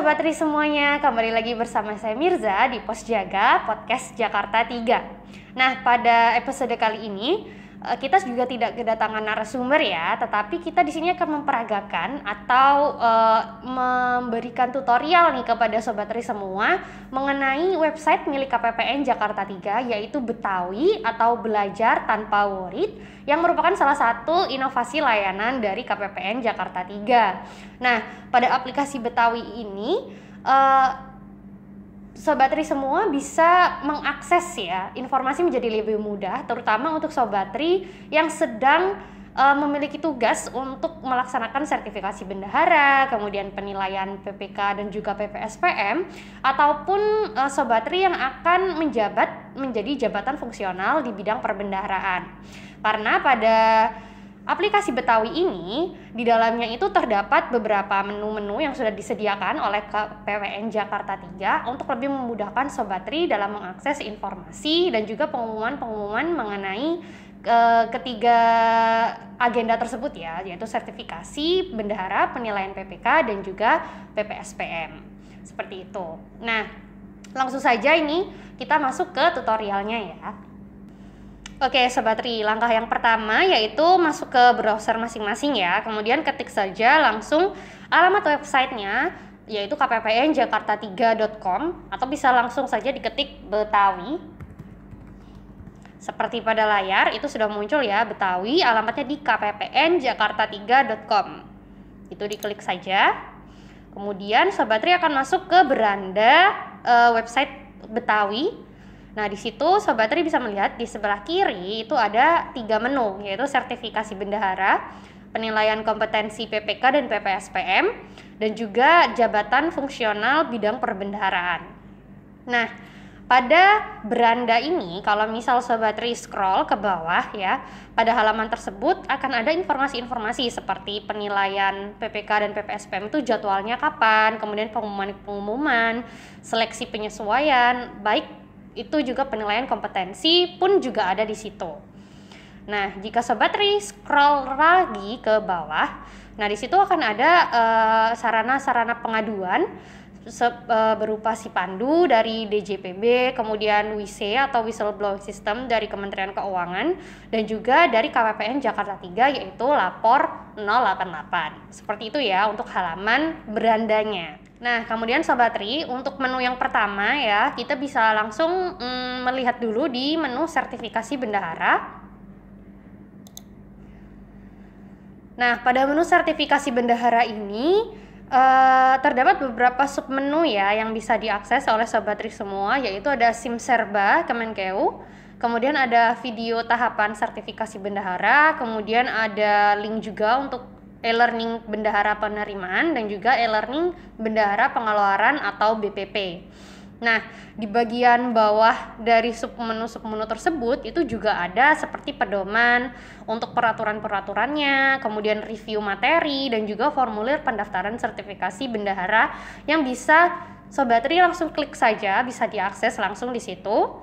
Sobat Tri semuanya, kembali lagi bersama saya Mirza di Pos Jaga Podcast Jakarta 3. Nah, pada episode kali ini Eh, kita juga tidak kedatangan narasumber ya, tetapi kita di sini akan memperagakan atau uh, memberikan tutorial nih kepada sobat RI semua mengenai website milik KPPN Jakarta 3 yaitu Betawi atau Belajar Tanpa Worried yang merupakan salah satu inovasi layanan dari KPPN Jakarta 3. Nah, pada aplikasi Betawi ini uh, Sobatri semua bisa mengakses ya informasi menjadi lebih mudah, terutama untuk Sobatri yang sedang uh, memiliki tugas untuk melaksanakan sertifikasi bendahara, kemudian penilaian PPK dan juga PPSPM, ataupun uh, e, Sobatri yang akan menjabat menjadi jabatan fungsional di bidang perbendaharaan. Karena pada Aplikasi Betawi ini di dalamnya itu terdapat beberapa menu-menu yang sudah disediakan oleh PWN Jakarta 3 untuk lebih memudahkan sobat Tri dalam mengakses informasi dan juga pengumuman-pengumuman mengenai eh, ketiga agenda tersebut ya, yaitu sertifikasi, bendahara, penilaian PPK dan juga PPSPM. Seperti itu. Nah, langsung saja ini kita masuk ke tutorialnya ya. Oke, Sobat Tri, langkah yang pertama yaitu masuk ke browser masing-masing ya. Kemudian ketik saja langsung alamat websitenya, yaitu kppnjakarta3.com atau bisa langsung saja diketik Betawi. Seperti pada layar, itu sudah muncul ya Betawi, alamatnya di kppnjakarta3.com. Itu diklik saja. Kemudian Sobat Tri akan masuk ke beranda uh, website Betawi Nah, di situ Sobat Tri bisa melihat di sebelah kiri itu ada tiga menu, yaitu sertifikasi bendahara, penilaian kompetensi PPK dan PPSPM, dan juga jabatan fungsional bidang perbendaharaan. Nah, pada beranda ini, kalau misal Sobat Tri scroll ke bawah ya, pada halaman tersebut akan ada informasi-informasi seperti penilaian PPK dan PPSPM itu jadwalnya kapan, kemudian pengumuman-pengumuman, seleksi penyesuaian, baik itu juga penilaian kompetensi pun juga ada di situ. Nah, jika sobat Ri scroll lagi ke bawah, nah di situ akan ada eh, sarana-sarana uh, pengaduan eh, berupa si pandu dari DJPB, kemudian WISE atau Whistleblowing System dari Kementerian Keuangan dan juga dari KPPN Jakarta 3 yaitu lapor 088. Seperti itu ya untuk halaman berandanya. Nah, kemudian Sobat Tri, untuk menu yang pertama ya, kita bisa langsung mm, melihat dulu di menu sertifikasi bendahara. Nah, pada menu sertifikasi bendahara ini eh, terdapat beberapa submenu ya yang bisa diakses oleh Sobat Tri semua, yaitu ada SIM Serba Kemenkeu, kemudian ada video tahapan sertifikasi bendahara, kemudian ada link juga untuk e-learning bendahara penerimaan dan juga e-learning bendahara pengeluaran atau BPP. Nah, di bagian bawah dari submenu menu tersebut itu juga ada seperti pedoman untuk peraturan-peraturannya, kemudian review materi dan juga formulir pendaftaran sertifikasi bendahara yang bisa Sobat Tri langsung klik saja bisa diakses langsung di situ.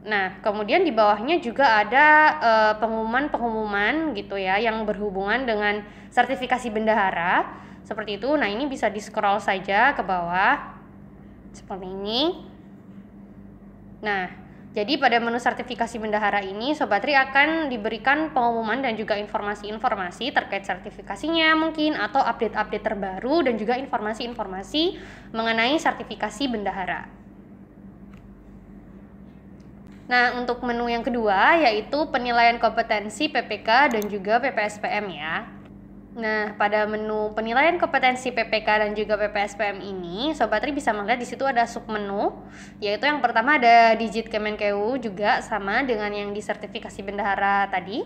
Nah, kemudian di bawahnya juga ada eh, pengumuman-pengumuman gitu ya yang berhubungan dengan sertifikasi bendahara seperti itu. Nah, ini bisa di-scroll saja ke bawah seperti ini. Nah, jadi pada menu sertifikasi bendahara ini Sobat Tri akan diberikan pengumuman dan juga informasi-informasi terkait sertifikasinya mungkin atau update-update terbaru dan juga informasi-informasi mengenai sertifikasi bendahara. Nah, untuk menu yang kedua yaitu penilaian kompetensi PPK dan juga PPSPM ya. Nah, pada menu penilaian kompetensi PPK dan juga PPSPM ini, Sobat Tri bisa melihat di situ ada submenu, yaitu yang pertama ada digit Kemenkeu juga sama dengan yang di sertifikasi bendahara tadi.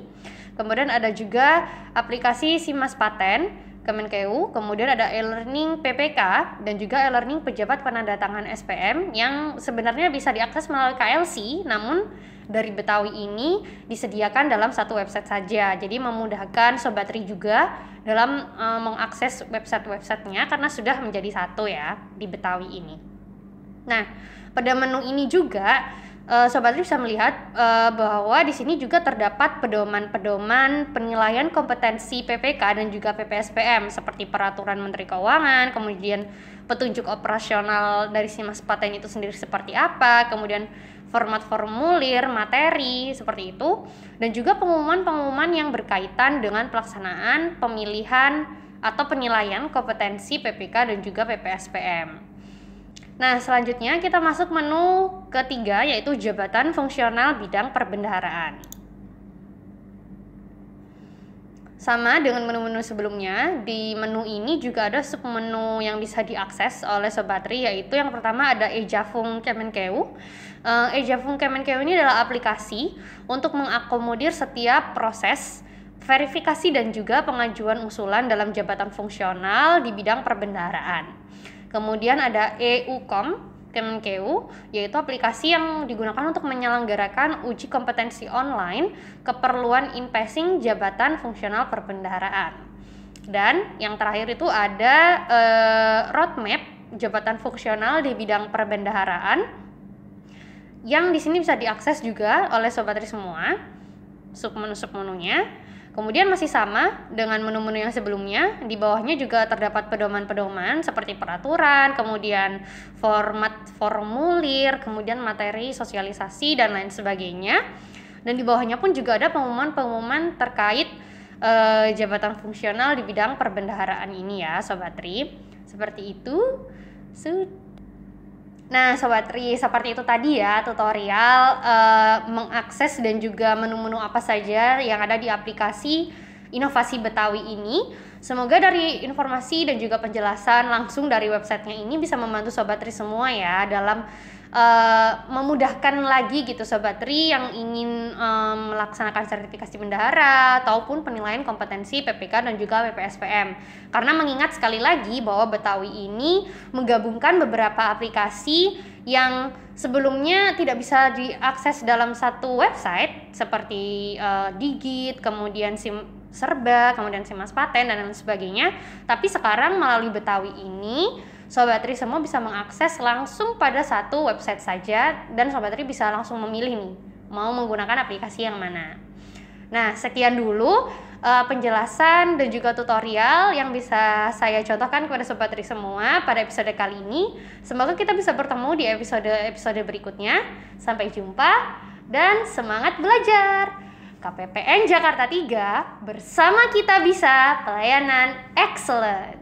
Kemudian ada juga aplikasi Simas Paten, Kemenkeu, kemudian ada e-learning PPK dan juga e-learning pejabat penandatangan SPM yang sebenarnya bisa diakses melalui KLC, namun dari Betawi ini disediakan dalam satu website saja. Jadi memudahkan Sobat Ri juga dalam e, mengakses website-websitenya karena sudah menjadi satu ya di Betawi ini. Nah, pada menu ini juga uh, sobat bisa melihat uh, bahwa di sini juga terdapat pedoman-pedoman penilaian kompetensi PPK dan juga PPSPM seperti peraturan Menteri Keuangan, kemudian petunjuk operasional dari Simas Paten itu sendiri seperti apa, kemudian format formulir, materi seperti itu dan juga pengumuman-pengumuman yang berkaitan dengan pelaksanaan pemilihan atau penilaian kompetensi PPK dan juga PPSPM. Nah, selanjutnya kita masuk menu ketiga yaitu jabatan fungsional bidang perbendaharaan. Sama dengan menu-menu sebelumnya, di menu ini juga ada submenu yang bisa diakses oleh Sobat yaitu yang pertama ada Ejafung Kemenkeu. Eh, Ejafung Kemenkeu ini adalah aplikasi untuk mengakomodir setiap proses verifikasi dan juga pengajuan usulan dalam jabatan fungsional di bidang perbendaharaan. Kemudian ada EUCOM Kemenkeu, yaitu aplikasi yang digunakan untuk menyelenggarakan uji kompetensi online keperluan in-passing jabatan fungsional perbendaharaan. Dan yang terakhir itu ada eh, roadmap jabatan fungsional di bidang perbendaharaan yang di sini bisa diakses juga oleh sobat semua submenu-submenunya. Kemudian masih sama dengan menu-menu yang sebelumnya, di bawahnya juga terdapat pedoman-pedoman seperti peraturan, kemudian format formulir, kemudian materi sosialisasi dan lain sebagainya. Dan di bawahnya pun juga ada pengumuman-pengumuman terkait eh, jabatan fungsional di bidang perbendaharaan ini ya, Sobat Tri. Seperti itu. Sudah Nah, Sobat Ri, seperti itu tadi ya tutorial uh, mengakses dan juga menu-menu apa saja yang ada di aplikasi inovasi Betawi ini. Semoga dari informasi dan juga penjelasan langsung dari websitenya ini bisa membantu Sobat Tri semua ya dalam uh, memudahkan lagi gitu Sobat Tri yang ingin um, melaksanakan sertifikasi bendahara ataupun penilaian kompetensi PPK dan juga PPSPM. Karena mengingat sekali lagi bahwa Betawi ini menggabungkan beberapa aplikasi yang sebelumnya tidak bisa diakses dalam satu website seperti uh, Digit, kemudian Sim Serba, kemudian si mas Paten dan lain sebagainya. Tapi sekarang melalui Betawi ini Sobat Tri semua bisa mengakses langsung pada satu website saja dan Sobat Tri bisa langsung memilih nih mau menggunakan aplikasi yang mana. Nah, sekian dulu uh, penjelasan dan juga tutorial yang bisa saya contohkan kepada Sobat Tri semua pada episode kali ini. Semoga kita bisa bertemu di episode-episode berikutnya. Sampai jumpa dan semangat belajar! KPPN Jakarta 3, bersama kita bisa pelayanan excellent.